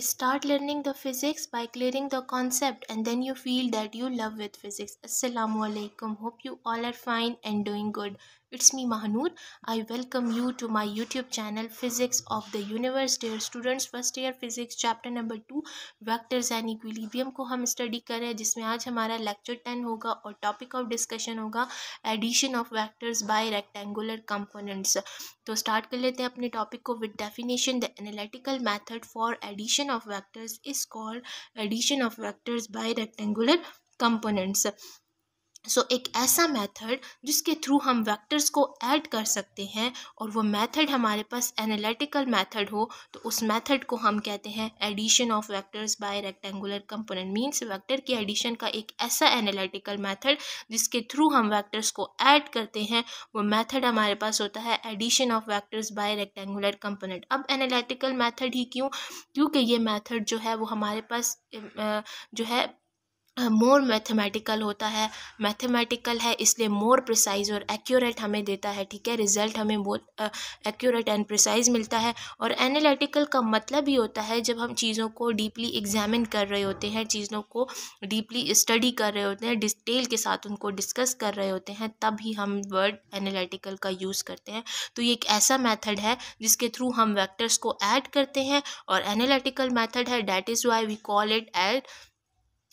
start learning the physics by clearing the concept and then you feel that you love with physics assalamu alaikum hope you all are fine and doing good it's me Mahnoor I welcome you to my YouTube channel physics of the universe dear students first year physics chapter number two vectors and equilibrium को हम study कर रहे हैं जिसमें आज हमारा lecture ten होगा और टॉपिक ऑफ डिस्कशन होगा addition of vectors by rectangular components तो स्टार्ट कर लेते हैं अपने टॉपिक को with definition the analytical method for addition of vectors is called addition of vectors by rectangular components so so, एक ऐसा मेथड जिसके थ्रू हम वेक्टर्स को ऐड कर सकते हैं और वो मेथड हमारे पास एनालिटिकल मेथड हो तो उस मेथड को हम कहते हैं addition of vectors by rectangular component means vector के एडिशन का एक ऐसा एनालिटिकल मेथड जिसके थ्रू हम वेक्टर्स को ऐड करते हैं वो मेथड हमारे पास होता है addition of vectors by rectangular component अब एनालिटिकल मैथड ही क्यों क्योंकि ये मैथड जो है वो हमारे पास जो है मोर मैथमेटिकल होता है मैथमेटिकल है इसलिए मोर प्रिसाइज और एक्यूरेट हमें देता है ठीक है रिजल्ट हमें बहुत एक्यूरेट एंड प्रिसाइज मिलता है और एनालिटिकल का मतलब ही होता है जब हम चीज़ों को डीपली एग्जामिन कर रहे होते हैं चीज़ों को डीपली स्टडी कर रहे होते हैं डिटेल के साथ उनको डिस्कस कर रहे होते हैं तब ही हम वर्ड एनालिटिकल का यूज़ करते हैं तो ये एक ऐसा मैथड है जिसके थ्रू हम वैक्टर्स को ऐड करते हैं और एनालिटिकल मैथड है that is why we call it a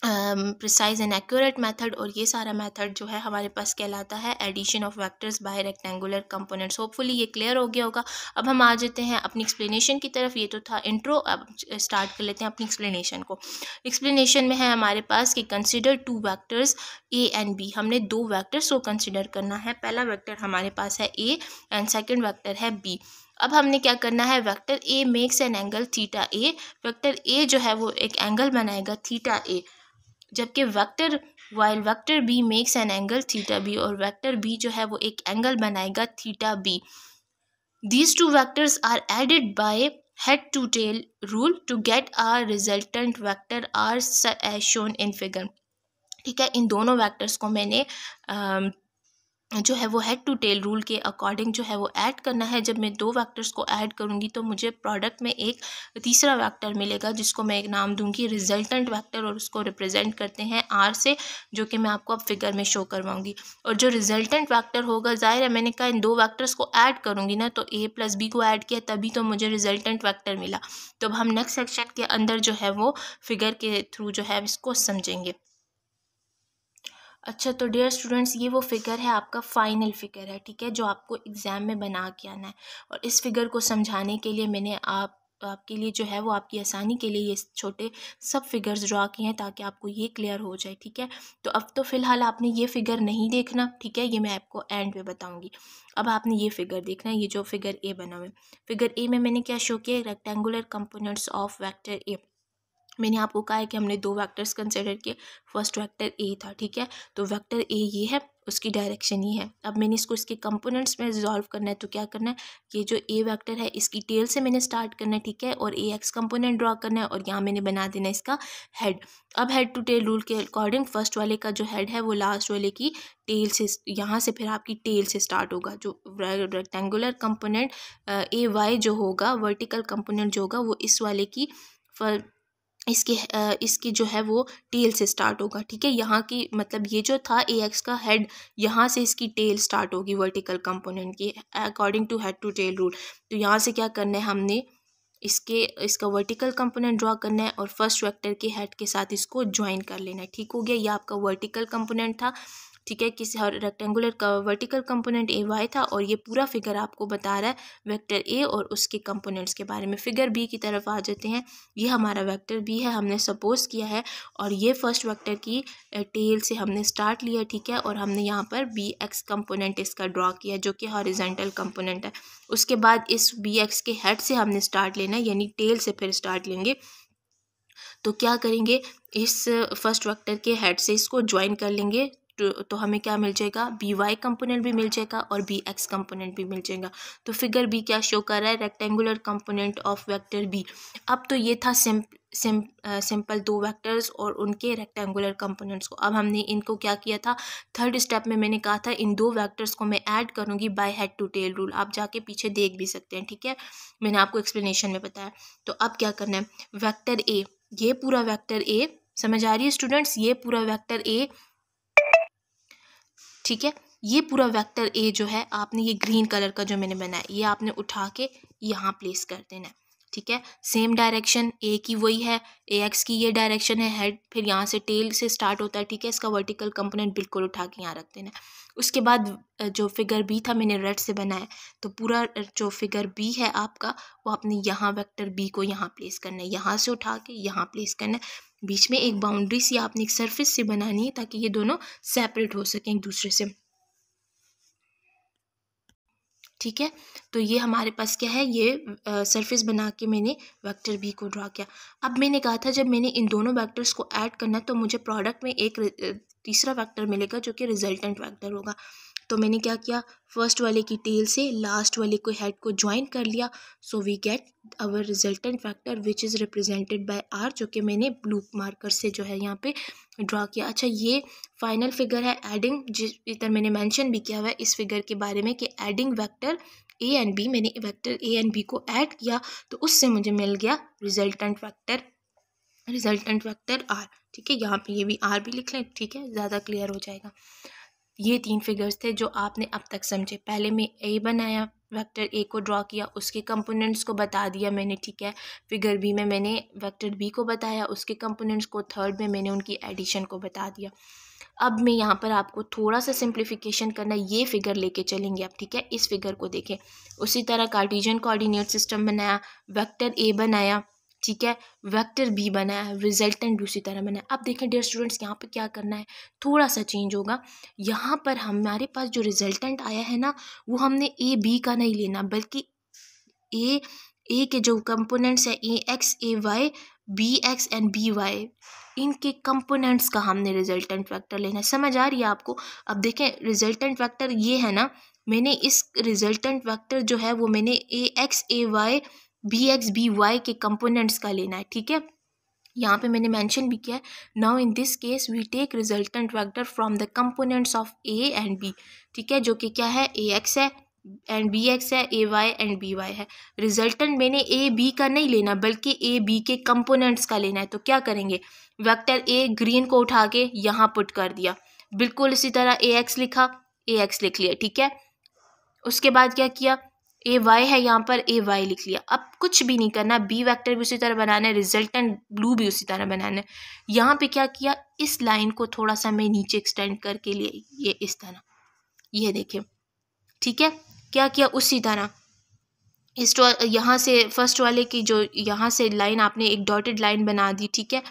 precise and accurate method और ये सारा मेथड जो है हमारे पास कहलाता है addition of vectors by rectangular components hopefully ये क्लियर हो गया होगा अब हम आ जाते हैं अपनी एक्सप्लेनेशन की तरफ ये तो था इंट्रो अब स्टार्ट कर लेते हैं अपनी एक्सप्लेनेशन को एक्सप्लेनेशन में है हमारे पास कि consider two vectors A and B हमने दो वैक्टर्स को कंसिडर करना है पहला वैक्टर हमारे पास है ए एंड सेकेंड वैक्टर है बी अब हमने क्या करना है vector A makes an angle theta A vector A जो है वो एक एंगल बनाएगा थीटा ए जबकि vector while vector B makes an angle theta B और वेक्टर बी जो है वो एक एंगल बनाएगा theta B these two vectors are added by head to tail rule to get our resultant vector are shown in figure ठीक है इन दोनों वैक्टर्स को मैंने um, जो है वो हेड टू टेल रूल के अकॉर्डिंग जो है वो ऐड करना है जब मैं दो वैक्टर्स को ऐड करूँगी तो मुझे प्रोडक्ट में एक तीसरा वैक्टर मिलेगा जिसको मैं एक नाम दूंगी रिजल्टेंट वैक्टर और उसको रिप्रेजेंट करते हैं आर से जो कि मैं आपको अब फिगर में शो करवाऊँगी और जो रिजल्टेंट वैक्टर होगा जाहिर है मैंने कहा इन दो वैक्टर्स को ऐड करूँगी ना तो ए प्लस बी को ऐड किया तभी तो मुझे रिजल्टेंट वैक्टर मिला तो अब हम नेक्स्ट सेक्शन के अंदर जो है वो फिगर के थ्रू जो है इसको समझेंगे अच्छा तो डियर स्टूडेंट्स ये वो फिगर है आपका फ़ाइनल फिगर है ठीक है जो आपको एग्ज़ाम में बना के आना है और इस फिगर को समझाने के लिए मैंने आप आपके लिए जो है वो आपकी आसानी के लिए ये छोटे सब फिगर्स ड्रा किए हैं ताकि आपको ये क्लियर हो जाए ठीक है तो अब तो फ़िलहाल आपने ये फिगर नहीं देखना ठीक है ये मैं आपको एंड में बताऊंगी अब आपने ये फिगर देखना है ये जो फिगर ए बना हुआ है फिगर ए में मैंने क्या शो किया rectangular components of vector A मैंने आपको कहा है कि हमने दो वेक्टर्स कंसिडर किए फर्स्ट वेक्टर ए था ठीक है तो वेक्टर ए ये है उसकी डायरेक्शन ये है अब मैंने इसको इसके कंपोनेंट्स में रिजॉल्व करना है तो क्या करना है ये जो ए वेक्टर है इसकी टेल से मैंने स्टार्ट करना है ठीक है और ए एक्स कंपोनेंट ड्रॉ करना है और यहाँ मैंने बना देना है इसका हेड अब हेड टू टेल रूल के अकॉर्डिंग फर्स्ट वाले का जो हेड है वो लास्ट वाले की टेल से यहाँ से फिर आपकी टेल से स्टार्ट होगा जो रेक्टेंगुलर कंपोनेंट ए वाई जो होगा वर्टिकल कंपोनेंट जो होगा वो इस वाले की फर इसके इसकी जो है वो टेल से स्टार्ट होगा ठीक है यहाँ की मतलब ये जो था ए एक्स का हेड यहाँ से इसकी टेल स्टार्ट होगी वर्टिकल कंपोनेंट की according to head to tail rule तो यहाँ से क्या करना है हमने इसके इसका वर्टिकल कंपोनेंट ड्रॉ करना है और फर्स्ट वेक्टर के हेड के साथ इसको ज्वाइन कर लेना है ठीक हो गया ये आपका वर्टिकल कंपोनेंट था ठीक है किसी हर रेक्टेंगुलर का वर्टिकल कंपोनेंट ए वाई था और ये पूरा फिगर आपको बता रहा है वेक्टर ए और उसके कंपोनेंट्स के बारे में फिगर बी की तरफ आ जाते हैं ये हमारा वेक्टर बी है हमने सपोज किया है और ये फर्स्ट वैक्टर की टेल से हमने स्टार्ट लिया ठीक है और हमने यहाँ पर बी एक्स कंपोनेंट इसका ड्रॉ किया जो कि हॉरिजेंटल कंपोनेंट है उसके बाद इस बी एक्स के हेड से हमने स्टार्ट लेना है यानी टेल से फिर स्टार्ट लेंगे तो क्या करेंगे इस फर्स्ट वेक्टर के हेड से इसको ज्वाइन कर लेंगे तो, तो हमें क्या मिल जाएगा बी वाई कंपोनेंट भी मिल जाएगा और बी एक्स कंपोनेंट भी मिल जाएगा तो फिगर बी क्या शो कर रहा है rectangular component of vector B अब तो ये था सिंपल सिम सिंपल दो वेक्टर्स और उनके रेक्टेंगुलर कंपोनेंट्स को अब हमने इनको क्या किया था थर्ड स्टेप में मैंने कहा था इन दो वेक्टर्स को मैं ऐड करूँगी by head to tail rule आप जाके पीछे देख भी सकते हैं ठीक है मैंने आपको एक्सप्लेनेशन में बताया तो अब क्या करना है वैक्टर ए ये पूरा वैक्टर ए समझ आ रही है स्टूडेंट्स ये पूरा वैक्टर ए ठीक है ये पूरा वेक्टर ए जो है आपने ये ग्रीन कलर का जो मैंने बनाया ये आपने उठा के यहाँ प्लेस कर देना है ठीक है सेम डायरेक्शन ए की वही है ए एक्स की ये डायरेक्शन है हेड फिर यहाँ से टेल से स्टार्ट होता है ठीक है इसका वर्टिकल कंपोनेंट बिल्कुल उठा के यहाँ रख देना है उसके बाद जो फिगर बी था मैंने रेड से बनाया तो पूरा जो फिगर बी है आपका वो आपने यहाँ वेक्टर बी को यहाँ प्लेस करना है यहाँ से उठा के यहाँ प्लेस करना है बीच में एक बाउंड्री सी आपने एक सरफेस से बनानी है ताकि ये दोनों सेपरेट हो सकें एक दूसरे से ठीक है तो ये हमारे पास क्या है ये सरफेस बना के मैंने वेक्टर बी को ड्रा किया अब मैंने कहा था जब मैंने इन दोनों वेक्टर्स को ऐड करना तो मुझे प्रोडक्ट में एक तीसरा वेक्टर मिलेगा जो कि रिजल्टेंट वेक्टर होगा तो मैंने क्या किया फर्स्ट वाले की टेल से लास्ट वाले को हेड को ज्वाइन कर लिया so we get our resultant factor which is represented by R जो कि मैंने ब्लू मार्कर से जो है यहाँ पे ड्रा किया अच्छा ये फाइनल फिगर है एडिंग जिस इधर मैंने मेंशन भी किया हुआ है इस फिगर के बारे में कि adding vector A and B मैंने वैक्टर ए एंड बी को ऐड किया तो उससे मुझे मिल गया resultant factor resultant vector R ठीक है यहाँ पे ये भी आर भी लिख लें ठीक है ज़्यादा क्लियर हो जाएगा ये तीन फिगर्स थे जो आपने अब तक समझे पहले मैं ए बनाया वेक्टर ए को ड्रॉ किया उसके कंपोनेंट्स को बता दिया मैंने ठीक है फिगर बी में मैंने वेक्टर बी को बताया उसके कंपोनेंट्स को थर्ड में मैंने उनकी एडिशन को बता दिया अब मैं यहाँ पर आपको थोड़ा सा सिंप्लीफिकेशन करना ये फिगर लेके चलेंगे आप ठीक है इस फिगर को देखें उसी तरह कार्टिजन कोऑर्डिनेट सिस्टम बनाया वेक्टर ए बनाया ठीक है वेक्टर बी बना है रिजल्टेंट भी उसी तरह बना है अब देखें डियर स्टूडेंट्स यहाँ पर क्या करना है थोड़ा सा चेंज होगा यहाँ पर हमारे पास जो रिजल्टेंट आया है ना वो हमने ए बी का नहीं लेना बल्कि ए ए के जो कंपोनेंट्स हैं A X A Y B X and B Y इनके कंपोनेंट्स का हमने रिजल्टेंट वेक्टर लेना है समझ आ रही है आपको अब देखें रिजल्टेंट वेक्टर ये है ना मैंने इस रिजल्टेंट वेक्टर जो है वो मैंने A X A Y B X B Y के कंपोनेंट्स का लेना है ठीक है यहाँ पे मैंने मेंशन भी किया है now in this case we take resultant vector from the components of A and B ठीक है जो कि क्या है ए एक्स है एंड बी एक्स है A Y and B Y है रिजल्टेंट मैंने ए बी का नहीं लेना बल्कि ए बी के कंपोनेंट्स का लेना है तो क्या करेंगे वेक्टर ए ग्रीन को उठा के यहाँ पुट कर दिया बिल्कुल इसी तरह ए एक्स लिखा ए एक्स लिख लिया ठीक है उसके बाद क्या किया ए वाई है यहाँ पर ए वाई लिख लिया अब कुछ भी नहीं करना बी वेक्टर भी उसी तरह बनाना है रिजल्टेंट ब्लू भी उसी तरह बनाना है यहाँ पे क्या किया इस लाइन को थोड़ा सा मैं नीचे एक्सटेंड करके लिए ये इस तरह ये देखें ठीक है क्या किया उसी तरह इस यहाँ से फर्स्ट वाले की जो यहाँ से लाइन आपने एक डॉटेड लाइन बना दी ठीक है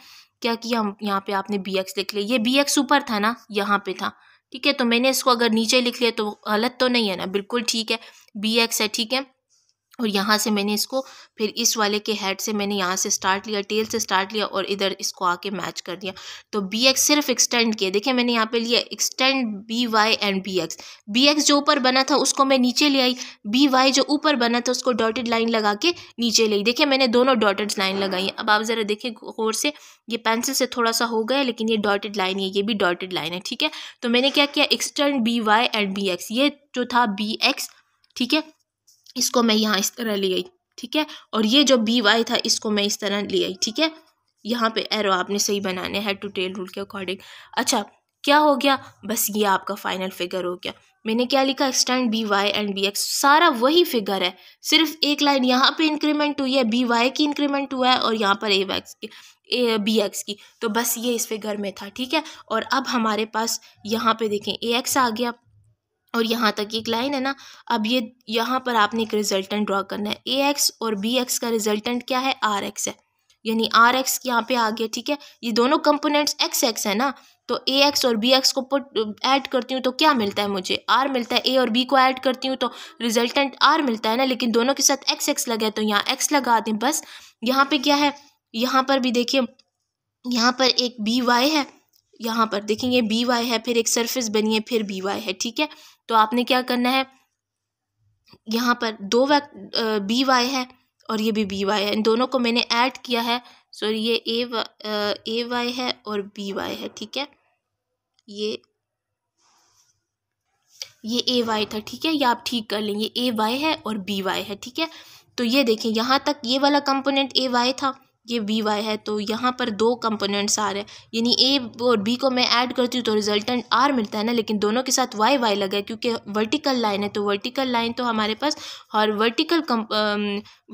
क्या किया हम यहाँ पे आपने बी एक्स लिख लिया ये बी एक्स ऊपर था ना यहाँ पे था ठीक है तो मैंने इसको अगर नीचे लिख लिया तो गलत तो नहीं है ना बिल्कुल ठीक है बी एक्स है ठीक है और यहाँ से मैंने इसको फिर इस वाले के हेड से मैंने यहाँ से स्टार्ट लिया टेल से स्टार्ट लिया और इधर इसको आके मैच कर दिया तो बी एक्स सिर्फ एक्सटेंड किया देखिए मैंने यहाँ पे लिया extend B Y and B X B X जो ऊपर बना था उसको मैं नीचे ले आई बी वाई जो ऊपर बना था उसको डॉटेड लाइन लगा के नीचे ले आई देखिए मैंने दोनों डॉटेड लाइन लगाई अब आप ज़रा देखिए गौर से ये पेंसिल से थोड़ा सा हो गया लेकिन ये डॉटेड लाइन है ये भी डॉटेड लाइन है ठीक है तो मैंने क्या किया extend B Y and B X ये जो था बी एक्स ठीक है इसको मैं यहाँ इस तरह ले आई ठीक है और ये जो बी वाई था इसको मैं इस तरह ले आई ठीक है यहाँ पे एरो आपने सही बनाने हैं टू टेल रूल के अकॉर्डिंग अच्छा क्या हो गया बस ये आपका फाइनल फिगर हो गया मैंने क्या लिखा extend B Y and B X सारा वही फिगर है सिर्फ एक लाइन यहाँ पे इंक्रीमेंट हुई है बी वाई की इंक्रीमेंट हुआ है और यहाँ पर ए वैक्स की ए बी एक्स की तो बस ये इस फिगर में था ठीक है और अब हमारे पास यहाँ पे देखें ए एक्स आ गया और यहाँ तक एक लाइन है ना अब ये यहाँ पर आपने एक रिजल्टेंट ड्रॉ करना है ए एक्स और बी एक्स का रिजल्टेंट क्या है आर एक्स है यानी आर एक्स यहाँ पे आ गया ठीक है ये दोनों कंपोनेंट्स एक्स एक्स है ना तो ए एक्स और बी एक्स को पुट ऐड करती हूँ तो क्या मिलता है मुझे आर मिलता है ए और बी को ऐड करती हूँ तो रिजल्टेंट आर मिलता है ना लेकिन दोनों के साथ एक्स एक्स लगा है तो यहाँ एक्स लगा दें बस यहाँ पर क्या है यहाँ पर भी देखिए यहाँ पर एक बी वाई है यहाँ पर देखेंगे बी वाई है फिर एक सरफेस बनी है फिर बी वाई है ठीक है तो आपने क्या करना है यहाँ पर दो वैक बी वाई है और ये भी बी वाई है इन दोनों को मैंने ऐड किया है सॉरी ये ए वा, ए वाई है और बी वाई है ठीक है ये ये ए वाई था ठीक है ये आप ठीक कर लेंगे ए वाई है और बी वाई है ठीक है तो ये देखें यहाँ तक ये वाला कंपोनेंट ए वाई था ये वी वाई है तो यहाँ पर दो कंपोनेंट्स आ रहे हैं यानी ए और बी को मैं ऐड करती हूँ तो रिजल्टेंट आर मिलता है ना लेकिन दोनों के साथ वाई वाई लगा है क्योंकि वर्टिकल लाइन है तो वर्टिकल लाइन तो हमारे पास और वर्टिकल कम,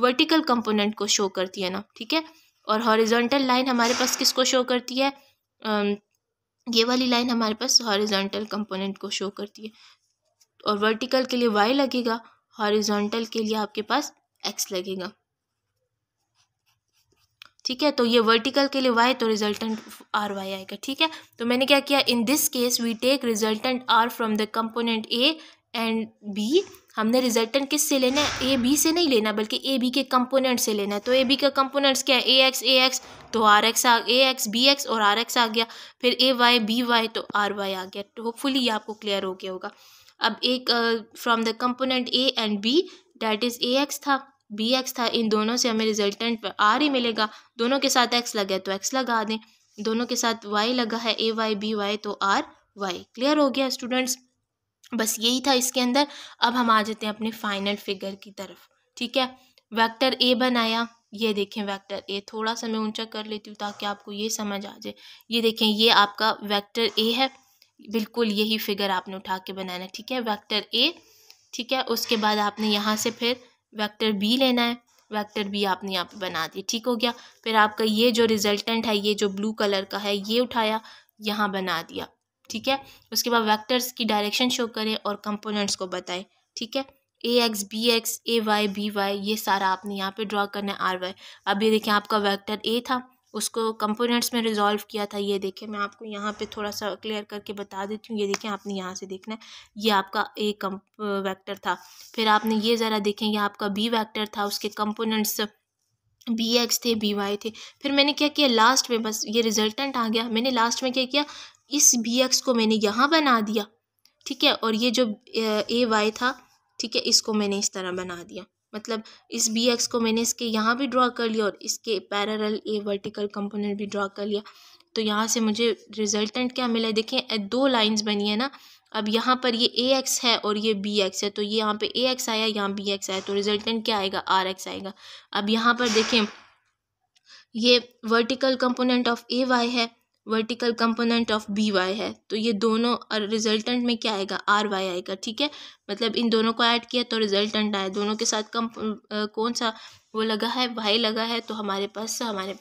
वर्टिकल कंपोनेंट को शो करती है ना ठीक है और हॉरिजॉन्टल लाइन हमारे पास किसको शो करती है ये वाली लाइन हमारे पास हॉरिजॉन्टल कंपोनेंट को शो करती है और वर्टिकल के लिए वाई लगेगा हॉरिजॉन्टल के लिए आपके पास एक्स लगेगा ठीक है तो ये वर्टिकल के लिए वाई तो रिजल्टेंट आर वाई आएगा ठीक है तो मैंने क्या किया in this case we take resultant R from the component A and B हमने रिजल्टेंट किस से लेना है ए बी से नहीं लेना बल्कि ए बी के कंपोनेंट से लेना है तो ए बी का कंपोनेंट्स क्या है ए एक्स ए एक्स तो आर एक्स आ ए एक्स बी एक्स और आर एक्स आ गया फिर ए वाई बी वाई तो आर वाई आ गया तो होपफुली ये आपको क्लियर हो गया होगा अब एक from the component A and B that is A X था बी एक्स था इन दोनों से हमें रिजल्टेंट आर ही मिलेगा दोनों के साथ एक्स लगा है तो एक्स लगा दें दोनों के साथ वाई लगा है ए वाई बी वाई तो आर वाई क्लियर हो गया स्टूडेंट्स बस यही था इसके अंदर अब हम आ जाते हैं अपने फाइनल फिगर की तरफ ठीक है वैक्टर ए बनाया ये देखें वेक्टर ए थोड़ा सा मैं ऊंचा कर लेती हूँ ताकि आपको ये समझ आ जाए ये देखें ये आपका वेक्टर ए है बिल्कुल यही फिगर आपने उठा के बनाना ठीक है वेक्टर ए ठीक है उसके बाद आपने यहाँ से फिर वेक्टर बी लेना है वेक्टर बी आपने यहाँ पे बना दिया ठीक हो गया फिर आपका ये जो रिजल्टेंट है ये जो ब्लू कलर का है ये उठाया यहाँ बना दिया ठीक है उसके बाद वेक्टर्स की डायरेक्शन शो करें और कंपोनेंट्स को बताएं ठीक है A x B X A Y B Y ये सारा आपने यहाँ पे ड्रॉ करना है आर वाई अब ये देखें आपका वैक्टर ए था उसको कंपोनेंट्स में रिज़ॉल्व किया था ये देखें मैं आपको यहाँ पे थोड़ा सा क्लियर करके बता देती हूँ ये देखें आपने यहाँ से देखना है ये आपका ए कम वैक्टर था फिर आपने ये ज़रा देखें ये आपका बी वैक्टर था उसके कंपोनेंट्स बी एक्स थे बी वाई थे फिर मैंने क्या किया लास्ट में बस ये रिजल्टेंट आ गया मैंने लास्ट में क्या किया इस बी एक्स को मैंने यहाँ बना दिया ठीक है और ये जो ए वाई था ठीक है इसको मैंने इस तरह बना दिया मतलब इस बी एक्स को मैंने इसके यहाँ भी ड्रा कर लिया और इसके पैरल ए वर्टिकल कंपोनेंट भी ड्रा कर लिया तो यहाँ से मुझे रिजल्टेंट क्या मिला है देखें दो लाइंस बनी है ना अब यहाँ पर ये ए एक्स है और ये बी एक्स है तो ये यहाँ पे ए एक्स आया यहाँ बी एक्स आया तो रिजल्टेंट क्या आएगा आर एक्स आएगा अब यहाँ पर देखें ये vertical component of A Y है vertical component of B Y है तो ये दोनों और रिजल्टेंट में क्या आएगा आर वाई आएगा ठीक है मतलब इन दोनों को ऐड किया तो रिजल्टेंट आया दोनों के साथ कम कौन सा वो लगा है वाई लगा है तो हमारे पास हमारे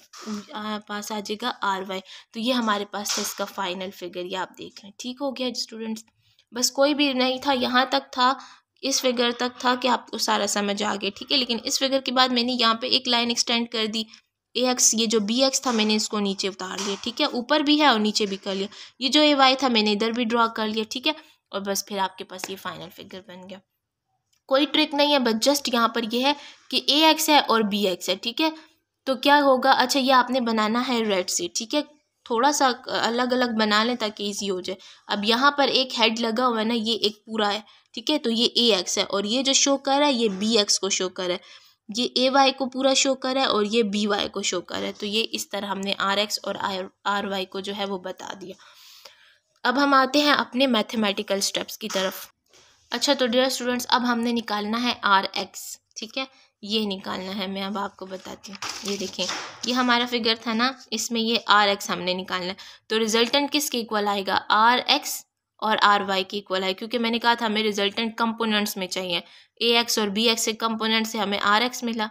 पास आ जाएगा आर वाई तो ये हमारे पास था इसका फाइनल फिगर ये आप देख रहे हैं ठीक हो गया स्टूडेंट्स बस कोई भी नहीं था यहाँ तक था इस फिगर तक था कि आपको तो सारा समझ आ गया ठीक है लेकिन इस फिगर के बाद मैंने यहाँ पे एक लाइन एक्सटेंड कर दी ए एक्स ये जो बी एक्स था मैंने इसको नीचे उतार लिया ठीक है ऊपर भी है और नीचे भी कर लिया ये जो ए वाई था मैंने इधर भी ड्रॉ कर लिया ठीक है और बस फिर आपके पास ये फाइनल फिगर बन गया कोई ट्रिक नहीं है बस जस्ट यहाँ पर ये है कि ए एक्स है और बी एक्स है ठीक है तो क्या होगा अच्छा ये आपने बनाना है रेड सीट ठीक है थोड़ा सा अलग अलग बना लें ताकि ईजी हो जाए अब यहाँ पर एक हेड लगा हुआ है ना ये एक पूरा है ठीक है तो ये ए एक्स है और ये जो शो कर रहा है ये बी एक्स को शो कर रहा है ये ए वाई को पूरा शो कर है और ये बी वाई को शो कर है तो ये इस तरह हमने आर एक्स और आर आर वाई को जो है वो बता दिया अब हम आते हैं अपने मैथमेटिकल स्टेप्स की तरफ अच्छा तो डियर स्टूडेंट्स अब हमने निकालना है आर एक्स ठीक है ये निकालना है मैं अब आपको बताती हूँ ये देखें ये हमारा फिगर था ना इसमें ये आर एक्स हमने निकालना है तो रिजल्टेंट किसके इक्वल आएगा आर एक्स और आर वाई के इक्वल है क्योंकि मैंने कहा था हमें रिजल्टेंट कंपोनेंट्स में चाहिए ए एक्स और बी एक्स के कंपोनेंट से हमें आर एक्स मिला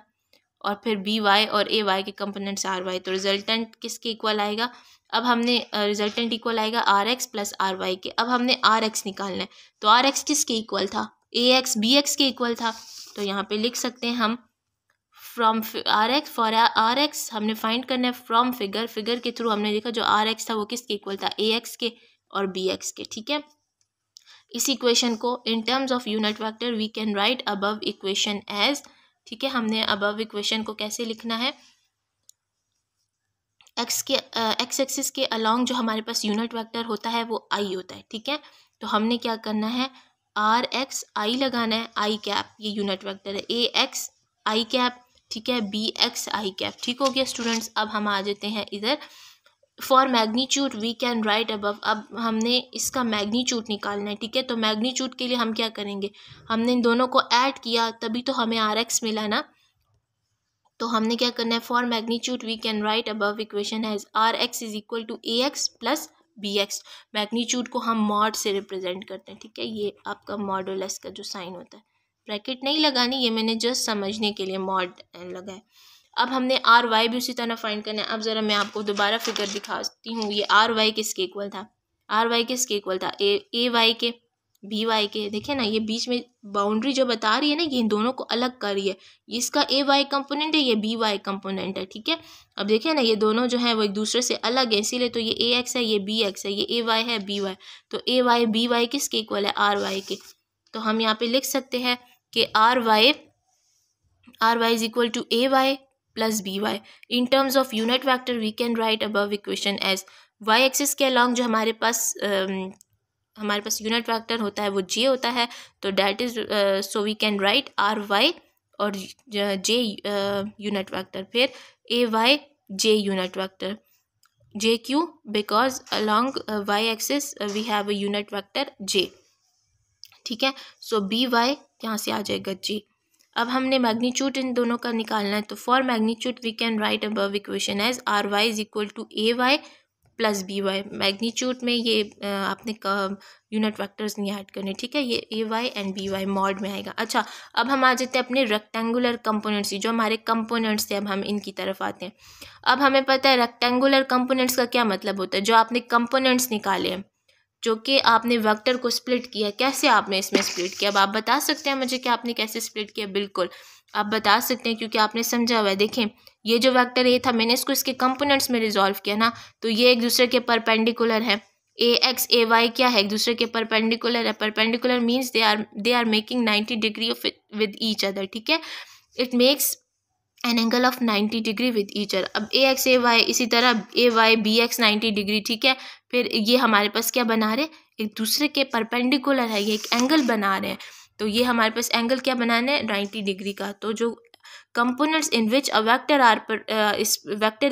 और फिर बी वाई और ए वाई के कंपोनेंट से आर वाई तो रिजल्टेंट किसके इक्वल आएगा अब हमने रिजल्टेंट इक्वल आएगा R X plus R Y के अब हमने आर एक्स निकालना है तो आर एक्स किसके इक्वल था ए एक्स बी एक्स के इक्वल था तो यहाँ पे लिख सकते हैं हम from R X for R X हमने फाइंड करना है फ्रॉम फिगर फिगर के थ्रू हमने देखा जो आर एक्स था वो किसके इक्वल था ए एक्स के और बी एक्स के ठीक है इस इक्वेशन को in terms of unit vector we can write above equation as ठीक है हमने अबव इक्वेशन को कैसे लिखना है एक्स के एक्स एक्सिस के अलॉन्ग जो हमारे पास यूनिट वेक्टर होता है वो आई होता है ठीक है तो हमने क्या करना है आर एक्स आई लगाना है आई कैप ये यूनिट वेक्टर है ए एक्स आई कैप ठीक है बी एक्स आई कैप ठीक हो गया स्टूडेंट्स अब हम आ जाते हैं इधर for magnitude we can write above अब हमने इसका मैग्नीच्यूड निकालना है ठीक है तो मैग्नीच्यूड के लिए हम क्या करेंगे हमने इन दोनों को ऐड किया तभी तो हमें आर एक्स मिला ना तो हमने क्या करना है for magnitude we can write above equation has R X is equal to A X plus B X magnitude को हम मॉड से रिप्रेजेंट करते हैं ठीक है ये आपका एस का जो साइन होता है ब्रैकेट नहीं लगानी ये मैंने जस्ट समझने के लिए मॉड लगाए अब हमने आर वाई भी उसी तरह फाइंड करना है अब ज़रा मैं आपको दोबारा फिगर दिखाती हूँ ये आर वाई किसके इक्वल था आर वाई किसके इक्वल था ए ए वाई के बी वाई के देखे ना ये बीच में बाउंड्री जो बता रही है ना ये इन दोनों को अलग कर रही है इसका ए वाई कंपोनेंट है ये बी वाई कंपोनेंट है ठीक है अब देखिए ना ये दोनों जो है वो एक दूसरे से अलग है इसीलिए तो ये ए एक्स है ये बी एक्स है ये ए वाई है बी वाई तो ए वाई बी वाई किसके इक्वल है आर वाई के तो हम यहाँ पे लिख सकते हैं कि R Y R Y is equal to A Y plus B Y in terms of unit vector we can write above equation as Y axis के अलॉन्ग जो हमारे पास uh, हमारे पास यूनिट वैक्टर होता है वो जे होता है तो that is so we can write R Y और जे यूनिट वैक्टर फिर A Y J unit vector J Q because along Y axis we have a unit vector जे ठीक है सो बी वाई यहाँ से आ जाएगा जी अब हमने मैग्नीट्यूड इन दोनों का निकालना है तो for magnitude we can write above equation as R Y is equal to A Y plus B Y magnitude में ये आपने यूनिट वेक्टर्स नहीं ऐड करने ठीक है ये A Y and B Y mod में आएगा अच्छा अब हम आ जाते हैं अपने रेक्टेंगुलर कंपोनेंट्स जो हमारे कंपोनेंट्स थे अब हम इनकी तरफ आते हैं अब हमें पता है रेक्टेंगुलर कंपोनेंट्स का क्या मतलब होता है जो आपने कंपोनेंट्स निकाले हैं जो कि आपने वेक्टर को स्प्लिट किया कैसे आपने इसमें स्प्लिट किया अब आप बता सकते हैं मुझे कि आपने कैसे स्प्लिट किया बिल्कुल आप बता सकते हैं क्योंकि आपने समझा हुआ है देखें ये जो वेक्टर ए था मैंने इसको इसके कंपोनेंट्स में रिजॉल्व किया ना तो ये एक दूसरे के परपेंडिकुलर है ए एक्स ए वाई क्या है एक दूसरे के परपेंडिकुलर है perpendicular means they are they are making ninety degree of with each other ठीक है it makes an angle of ninety degree with each other अब ए एक्स ए वाई इसी तरह A Y B X ninety degree ठीक है फिर ये हमारे पास क्या बना रहे एक दूसरे के परपेंडिकुलर है ये एक एंगल बना रहे हैं तो ये हमारे पास एंगल क्या बनाना है नाइन्टी डिग्री का तो जो components in which a vector R पर इस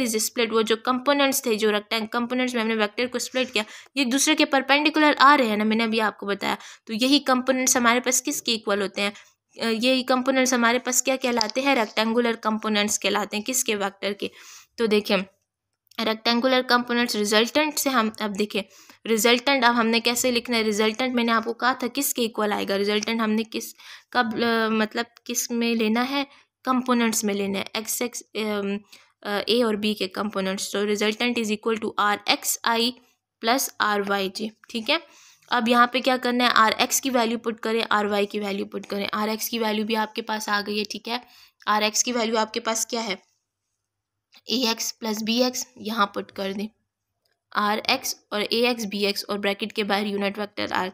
इज स्प्लिट वो जो कंपोनेंट्स थे जो हैं कंपोनेंट्स में हमने वैक्टर को स्प्लिट किया ये दूसरे के परपेंडिकुलर आ रहे हैं ना मैंने अभी आपको बताया तो यही कंपोनेंट्स हमारे पास किसके इक्वल होते हैं ये कंपोनेंट्स हमारे पास क्या कहलाते हैं रेक्टेंगुलर कंपोनेंट्स कहलाते हैं किसके वैक्टर के तो देखें रेक्टेंगुलर कंपोनेंट्स रिजल्टेंट से हम अब देखें रिजल्टेंट अब हमने कैसे लिखना है रिजल्टेंट मैंने आपको कहा था किसके इक्वल आएगा रिजल्टेंट हमने किस कब मतलब किस में लेना है कंपोनेंट्स में लेना है एक्स एक्स ए और बी के कंपोनेंट्स तो resultant is equal to R X I plus R Y G ठीक है अब यहाँ पे क्या करना है आर एक्स की वैल्यू पुट करें आर वाई की वैल्यू पुट करें आर एक्स की वैल्यू भी आपके पास आ गई है ठीक है आर एक्स की वैल्यू आपके पास क्या है A X plus B X यहाँ पुट कर दें आर एक्स और ए एक्स बी एक्स और ब्रैकेट के बाहर unit vector R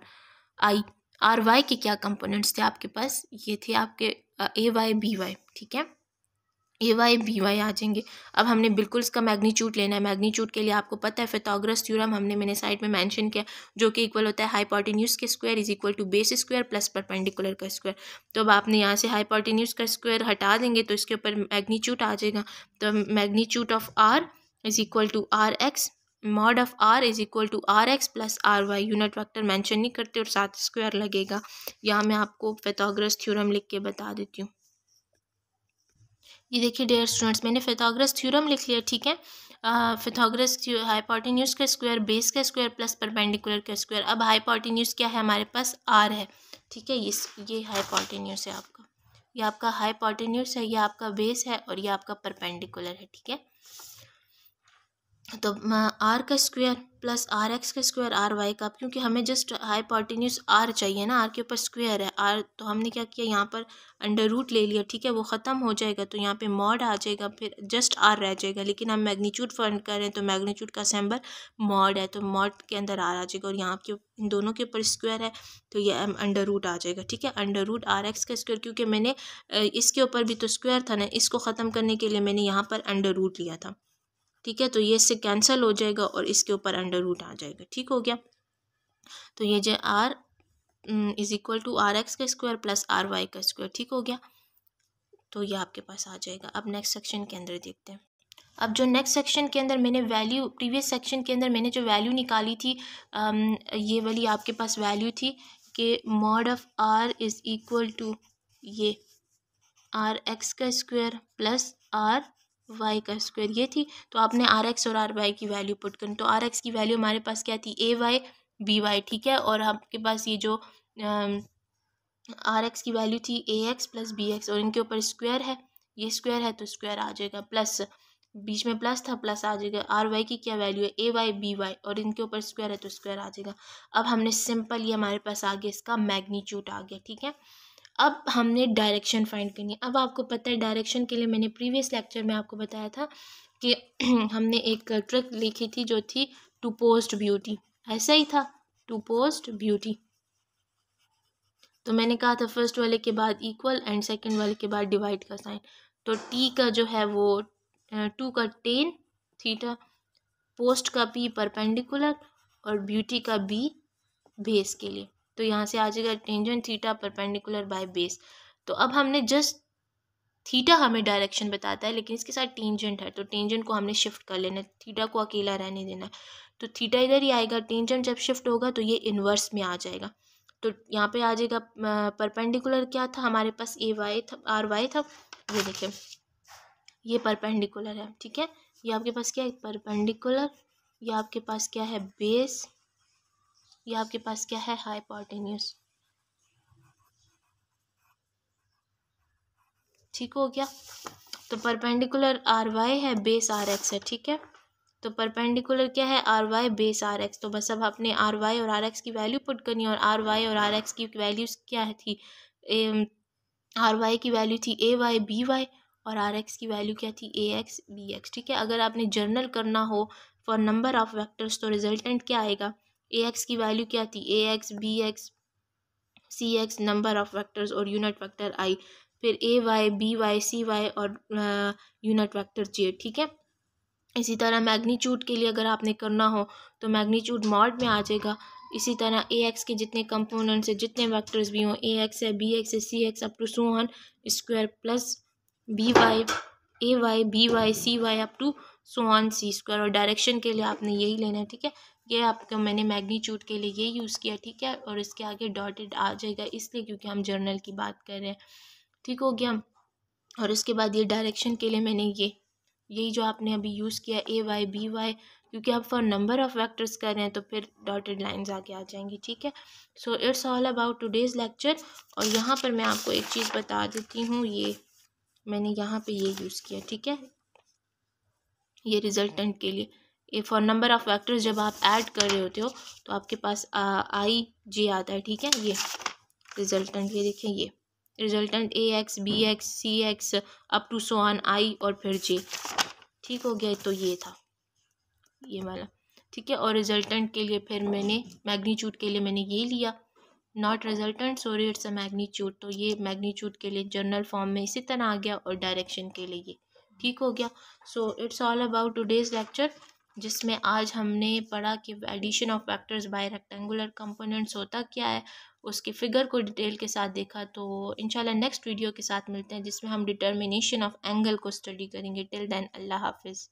I R Y के क्या कंपोनेंट्स थे आपके पास ये थे आपके ए वाई बी वाई ठीक है ए वाई बी वाई आ जाएंगे अब हमने बिल्कुल इसका मैग्नीट्यूड लेना है मैग्नीट्यूड के लिए आपको पता है फिथागोरस थ्योरम हमने मैंने साइड में मेंशन किया जो कि इक्वल होता है हाइपोटेन्यूज के square is equal to base square plus perpendicular का स्क्वायर तो अब आपने यहाँ से हाइपोटेन्यूज का स्क्वायर हटा देंगे तो इसके ऊपर मैग्नीट्यूड आ जाएगा तो magnitude of R is equal to R X mod of R is equal to R X plus R Y unit vector mention नहीं करते और साथ स्क्वायर लगेगा यहाँ मैं आपको पैथागोरस थ्योरम लिख के बता देती हूँ ये देखिए डेयर स्टूडेंट्स मैंने फिथाग्रस थ्योरम लिख लिया ठीक है फिथाग्रस हाइपोटेन्यूज का स्क्वायर बेस का स्क्वायर प्लस परपेंडिकुलर का स्क्वायर अब हाइपोटेन्यूज क्या है हमारे पास आर है ठीक है ये ये हाइपोटेन्यूज है आपका ये आपका हाइपोटेन्यूज है ये आपका बेस है और ये आपका परपेंडिकुलर है ठीक है तो आर का स्क्वायर प्लस आर एक्स का स्क्वायर आर वाई का क्योंकि हमें जस्ट हाई पॉटीन्यूस आर चाहिए ना आर के ऊपर स्क्वायर है आर तो हमने क्या किया यहाँ पर अंडर रूट ले लिया ठीक है वो ख़त्म हो जाएगा तो यहाँ पे मॉड आ जाएगा फिर जस्ट आर रह जाएगा लेकिन हम मैग्नीट्यूड फंड कर रहे हैं तो मैग्नीट्यूड का सैम्बर मॉड है तो मॉड के अंदर आर आ जाएगा और यहाँ के इन दोनों के ऊपर स्क्वायर है तो ये अंडर रूट आ जाएगा ठीक है अंडर रूट आर एक्स का स्क्वायर क्योंकि मैंने इसके ऊपर भी तो स्क्वायर था ना इसको ख़त्म करने के लिए मैंने यहाँ पर अंडर रूट लिया था ठीक है तो ये इससे कैंसिल हो जाएगा और इसके ऊपर अंडर रूट आ जाएगा ठीक हो गया तो ये जो R is equal to R X का स्क्वायर प्लस आर वाई का स्क्वायर ठीक हो गया तो ये आपके पास आ जाएगा अब नेक्स्ट सेक्शन के अंदर देखते हैं अब जो नेक्स्ट सेक्शन के अंदर मैंने वैल्यू प्रीवियस सेक्शन के अंदर मैंने जो वैल्यू निकाली थी अम, um, ये वाली आपके पास वैल्यू थी कि mod of R is equal to ये आर एक्स का स्क्वायर प्लस आर वाई का स्क्वायर ये थी तो आपने आर एक्स और आर वाई की वैल्यू पुट करनी तो आर एक्स की वैल्यू हमारे पास क्या थी ए वाई बी वाई ठीक है और आपके पास ये जो आर एक्स की वैल्यू थी A X plus B X और इनके ऊपर स्क्वायर है ये स्क्वायर है तो स्क्वायर आ जाएगा प्लस बीच में प्लस था प्लस आ जाएगा आर वाई की क्या वैल्यू है ए वाई बी वाई और इनके ऊपर स्क्वायर है तो स्क्वायर आ जाएगा अब हमने सिंपल ये हमारे पास आ गया इसका मैग्नीट्यूड आ गया ठीक है अब हमने डायरेक्शन फाइंड करनी है अब आपको पता है डायरेक्शन के लिए मैंने प्रीवियस लेक्चर में आपको बताया था कि हमने एक ट्रिक लिखी थी जो थी टू पोस्ट ब्यूटी ऐसा ही था टू पोस्ट ब्यूटी तो मैंने कहा था फर्स्ट वाले के बाद इक्वल एंड सेकंड वाले के बाद डिवाइड का साइन तो टी का जो है वो टू का टेन थीटा पोस्ट का पी परपेंडिकुलर और ब्यूटी का बी बेस के लिए तो यहाँ से आ जाएगा tangent theta perpendicular by base तो अब हमने जस्ट थीटा हमें डायरेक्शन बताता है लेकिन इसके साथ टेंजेंट है तो टेंजेंट को हमने शिफ्ट कर लेना है थीटा को अकेला रहने देना है तो थीटा इधर ही आएगा टेंजेंट जब शिफ्ट होगा तो ये इन्वर्स में आ जाएगा तो यहाँ पे आ जाएगा परपेंडिकुलर क्या था हमारे पास ए वाई था आर वाई था ये देखिए ये परपेंडिकुलर है ठीक है ये आपके पास क्या है परपेंडिकुलर ये आपके पास क्या है बेस ये आपके पास क्या है हाइपोटेन्यूस ठीक हो गया तो परपेंडिकुलर आर वाई है बेस आर एक्स है ठीक है तो परपेंडिकुलर क्या है R y base R x तो बस अब आपने आर वाई और आर एक्स की वैल्यू पुट करनी है और आर वाई और आर एक्स की वैल्यूज क्या थी आर वाई की वैल्यू थी ए वाई बी वाई और आर एक्स की वैल्यू क्या थी ए एक्स बी एक्स ठीक है अगर आपने जर्नल करना हो फॉर नंबर ऑफ वैक्टर्स तो रिजल्टेंट क्या आएगा ए एक्स की वैल्यू क्या थी A x B x C x number of vectors और यूनिट वैक्टर आई फिर A Y B y C y और यूनिट वैक्टर जे ठीक है इसी तरह मैग्नीट्यूड के लिए अगर आपने करना हो तो मैग्नीट्यूड मॉड में आ जाएगा इसी तरह ए एक्स के जितने कंपोनेंट्स हैं जितने वैक्टर्स भी हों ए एक्स है बी एक्स है C x up to so square plus B y A Y B y C y up to so on C square और डायरेक्शन के लिए आपने यही लेना है ठीक है ये आपको मैंने मैग्नीट्यूड के लिए ये यूज़ किया ठीक है और इसके आगे डॉटेड आ जाएगा इसलिए क्योंकि हम जर्नल की बात कर रहे हैं ठीक हो गया और उसके बाद ये डायरेक्शन के लिए मैंने ये यही जो आपने अभी यूज़ किया ए वाई बी वाई क्योंकि आप फॉर नंबर ऑफ वैक्टर्स कर रहे हैं तो फिर डॉटेड लाइंस आगे आ जाएंगी ठीक है so it's all about today's lecture और यहाँ पर मैं आपको एक चीज़ बता देती हूँ ये मैंने यहाँ पे ये यूज़ किया ठीक है ये रिजल्टेंट के लिए फॉर नंबर ऑफ़ वैक्टर्स जब आप ऐड कर रहे होते हो तो आपके पास आई जे आता है ठीक है ये रिजल्टेंट ये देखिए ये resultant A x B x C x up to so on i और फिर जे ठीक हो गया तो ये था ये वाला ठीक है और रिजल्टेंट के लिए फिर मैंने मैग्नीट्यूड के लिए मैंने ये लिया not resultant sorry it's a magnitude तो ये मैग्नीट्यूड के लिए जर्नल फॉर्म में इसी तरह आ गया और डायरेक्शन के लिए ये ठीक हो गया so it's all about today's lecture जिसमें आज हमने पढ़ा कि addition of factors by rectangular components होता क्या है उसके फिगर को डिटेल के साथ देखा तो इंशाल्लाह नेक्स्ट वीडियो के साथ मिलते हैं जिसमें हम डिटर्मिनेशन ऑफ एंगल को स्टडी करेंगे टिल देन अल्लाह हाफिज़